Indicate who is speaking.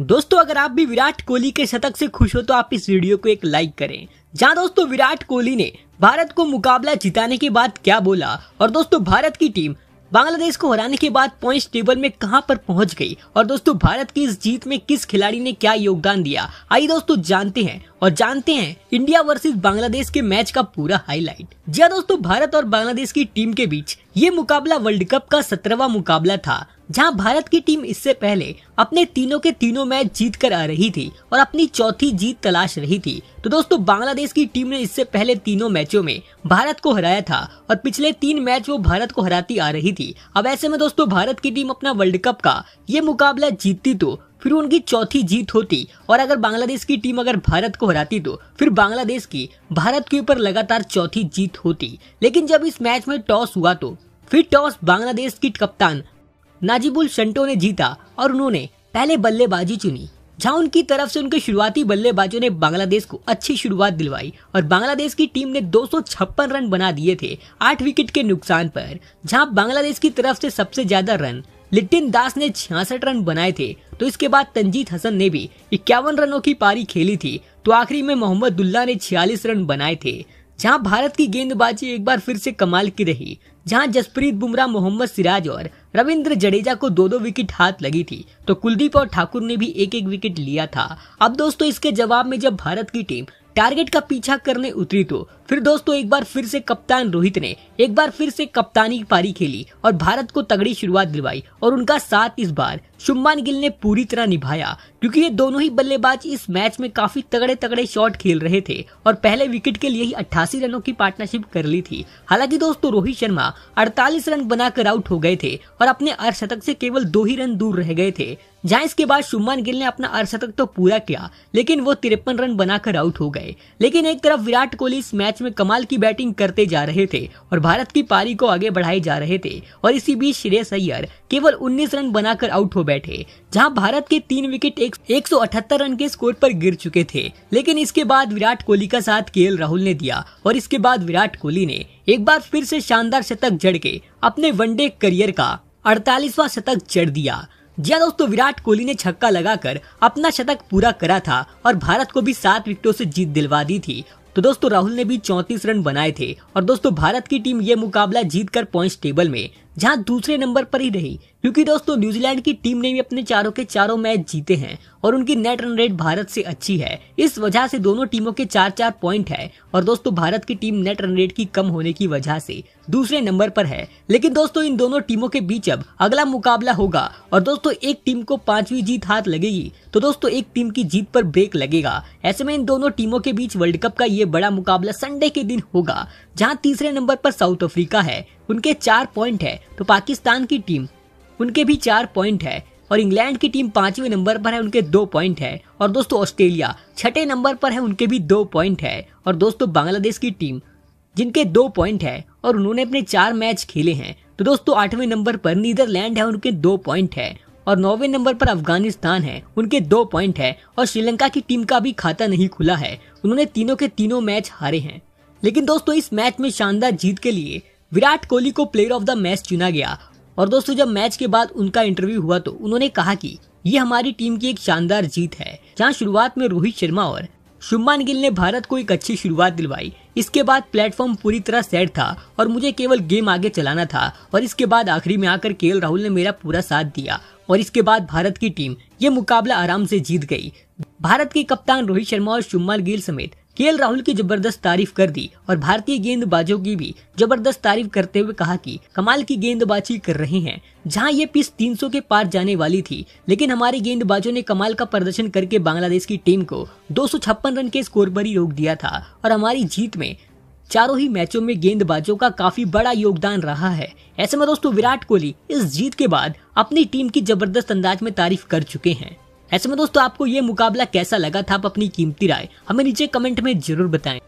Speaker 1: दोस्तों अगर आप भी विराट कोहली के शतक से खुश हो तो आप इस वीडियो को एक लाइक करें जहां दोस्तों विराट कोहली ने भारत को मुकाबला जिताने के बाद क्या बोला और दोस्तों भारत की टीम बांग्लादेश को हराने के बाद पॉइंट्स टेबल में कहां पर पहुंच गई और दोस्तों भारत की इस जीत में किस खिलाड़ी ने क्या योगदान दिया आइए दोस्तों जानते हैं और जानते हैं इंडिया वर्सेस बांग्लादेश के मैच का पूरा हाईलाइट जी हाँ दोस्तों भारत और बांग्लादेश की टीम के बीच ये मुकाबला वर्ल्ड कप का सत्रहवा मुकाबला था जहां भारत की टीम इससे पहले अपने तीनों के तीनों मैच जीत कर आ रही थी और अपनी चौथी जीत तलाश रही थी तो दोस्तों बांग्लादेश की टीम ने इससे पहले तीनों मैचों में भारत को हराया था और पिछले तीन मैच वो भारत को हराती आ रही थी अब ऐसे में दोस्तों भारत की टीम अपना वर्ल्ड कप का ये मुकाबला जीतती तो फिर उनकी चौथी जीत होती और अगर बांग्लादेश की टीम अगर भारत को हराती तो फिर बांग्लादेश की भारत के ऊपर लगातार चौथी जीत होती लेकिन जब इस मैच में टॉस हुआ तो फिर टॉस बांग्लादेश की कप्तान नाजीबुल शंटो ने जीता और उन्होंने पहले बल्लेबाजी चुनी जहां उनकी तरफ से उनके शुरुआती बल्लेबाजों ने बांग्लादेश को अच्छी शुरुआत दिलवाई और बांग्लादेश की टीम ने दो रन बना दिए थे आठ विकेट के नुकसान पर जहां बांग्लादेश की तरफ से सबसे ज्यादा रन लिट्टिन दास ने छियासठ रन बनाए थे तो इसके बाद तंजीत हसन ने भी इक्यावन रनों की पारी खेली थी तो आखिरी में मोहम्मद दुल्ला ने छियालीस रन बनाए थे जहां भारत की गेंदबाजी एक बार फिर से कमाल की रही जहां जसप्रीत बुमराह मोहम्मद सिराज और रविंद्र जडेजा को दो दो विकेट हाथ लगी थी तो कुलदीप और ठाकुर ने भी एक एक विकेट लिया था अब दोस्तों इसके जवाब में जब भारत की टीम टारगेट का पीछा करने उतरी तो फिर दोस्तों एक बार फिर से कप्तान रोहित ने एक बार फिर से कप्तानी पारी खेली और भारत को तगड़ी शुरुआत दिलवाई और उनका साथ इस बार शुभमान गिल ने पूरी तरह निभाया क्योंकि ये दोनों ही बल्लेबाज इस मैच में काफी तगड़े तगड़े शॉट खेल रहे थे और पहले विकेट के लिए ही अट्ठासी रनों की पार्टनरशिप कर ली थी हालांकि दोस्तों रोहित शर्मा अड़तालीस रन बनाकर आउट हो गए थे और अपने अर्धशतक से केवल दो ही रन दूर रह गए थे जहां इसके बाद शुभमन गिल ने अपना अर्धशतक तो पूरा किया लेकिन वो तिरपन रन बनाकर आउट हो गए लेकिन एक तरफ विराट कोहली इस मैच में कमाल की बैटिंग करते जा रहे थे और भारत की पारी को आगे बढ़ाए जा रहे थे और इसी बीच श्रेयस अय्यर केवल 19 रन बनाकर आउट हो बैठे जहां भारत के तीन विकेट एक, 178 रन के स्कोर पर गिर चुके थे लेकिन इसके बाद विराट कोहली का साथ के राहुल ने दिया और इसके बाद विराट कोहली ने एक बार फिर से शानदार शतक जड़ के अपने वनडे करियर का अड़तालीसवा शतक जड़ दिया जी दोस्तों विराट कोहली ने छक्का लगाकर अपना शतक पूरा करा था और भारत को भी सात विकेटों से जीत दिलवा दी थी तो दोस्तों राहुल ने भी 34 रन बनाए थे और दोस्तों भारत की टीम ये मुकाबला जीतकर पॉइंट्स टेबल में जहां दूसरे नंबर पर ही रही क्योंकि दोस्तों न्यूजीलैंड की टीम ने भी अपने चारों के चारों मैच जीते हैं और उनकी नेट रन रेट भारत से अच्छी है इस वजह से दोनों टीमों के चार चार पॉइंट है और दोस्तों भारत की टीम नेट रन रेट की कम होने की वजह से दूसरे नंबर पर है लेकिन दोस्तों इन दोनों टीमों के बीच अब अगला मुकाबला होगा और दोस्तों एक टीम को पांचवी जीत हाथ लगेगी तो दोस्तों एक टीम की जीत पर ब्रेक लगेगा ऐसे में इन दोनों टीमों के बीच वर्ल्ड कप का ये बड़ा मुकाबला संडे के दिन होगा जहां तीसरे नंबर पर साउथ अफ्रीका है उनके चार पॉइंट है तो पाकिस्तान की टीम उनके भी चार पॉइंट है और इंग्लैंड की टीम पांचवें नंबर पर है उनके दो पॉइंट है और दोस्तों ऑस्ट्रेलिया छठे नंबर पर है उनके भी दो पॉइंट है और दोस्तों बांग्लादेश की टीम जिनके दो पॉइंट है और उन्होंने अपने चार मैच खेले हैं तो दोस्तों आठवें नंबर पर नीदरलैंड है उनके दो पॉइंट है और नौवे नंबर पर अफगानिस्तान है उनके दो पॉइंट है और श्रीलंका की टीम का भी खाता नहीं खुला है उन्होंने तीनों के तीनों मैच हारे हैं लेकिन दोस्तों इस मैच में शानदार जीत के लिए विराट कोहली को प्लेयर ऑफ द मैच चुना गया और दोस्तों जब मैच के बाद उनका इंटरव्यू हुआ तो उन्होंने कहा कि ये हमारी टीम की एक शानदार जीत है जहां शुरुआत में रोहित शर्मा और शुभमान गिल ने भारत को एक अच्छी शुरुआत दिलवाई इसके बाद प्लेटफॉर्म पूरी तरह सेट था और मुझे केवल गेम आगे चलाना था और इसके बाद आखिरी में आकर के राहुल ने मेरा पूरा साथ दिया और इसके बाद भारत की टीम ये मुकाबला आराम से जीत गई भारत के कप्तान रोहित शर्मा और शुभमान गिल समेत के राहुल की जबरदस्त तारीफ कर दी और भारतीय गेंदबाजों की भी जबरदस्त तारीफ करते हुए कहा कि कमाल की गेंदबाजी कर रहे हैं जहां ये पिच 300 के पार जाने वाली थी लेकिन हमारे गेंदबाजों ने कमाल का प्रदर्शन करके बांग्लादेश की टीम को दो रन के स्कोर पर ही रोक दिया था और हमारी जीत में चारों ही मैचों में गेंदबाजों का काफी बड़ा योगदान रहा है ऐसे में दोस्तों विराट कोहली इस जीत के बाद अपनी टीम की जबरदस्त अंदाज में तारीफ कर चुके हैं ऐसे में दोस्तों आपको ये मुकाबला कैसा लगा था आप अपनी कीमती राय हमें नीचे कमेंट में जरूर बताएं